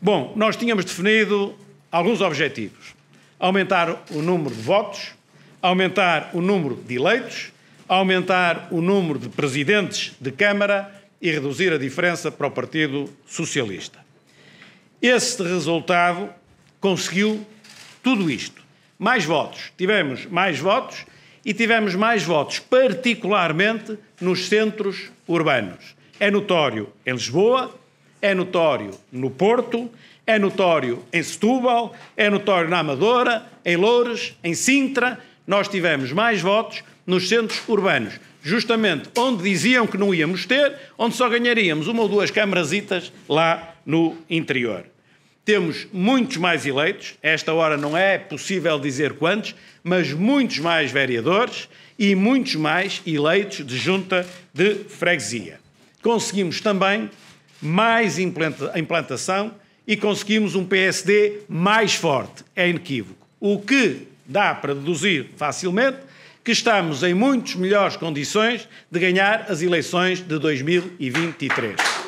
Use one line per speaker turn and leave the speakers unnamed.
Bom, nós tínhamos definido alguns objetivos: aumentar o número de votos, aumentar o número de eleitos, aumentar o número de presidentes de Câmara e reduzir a diferença para o Partido Socialista. Esse resultado conseguiu tudo isto. Mais votos. Tivemos mais votos e tivemos mais votos, particularmente nos centros urbanos. É notório em Lisboa, é notório no Porto, é notório em Setúbal, é notório na Amadora, em Loures, em Sintra. Nós tivemos mais votos nos centros urbanos, justamente onde diziam que não íamos ter, onde só ganharíamos uma ou duas câmarasitas lá no interior. Temos muitos mais eleitos, esta hora não é possível dizer quantos, mas muitos mais vereadores e muitos mais eleitos de junta de freguesia. Conseguimos também mais implantação e conseguimos um PSD mais forte, é inequívoco. O que dá para deduzir facilmente que estamos em muitas melhores condições de ganhar as eleições de 2023.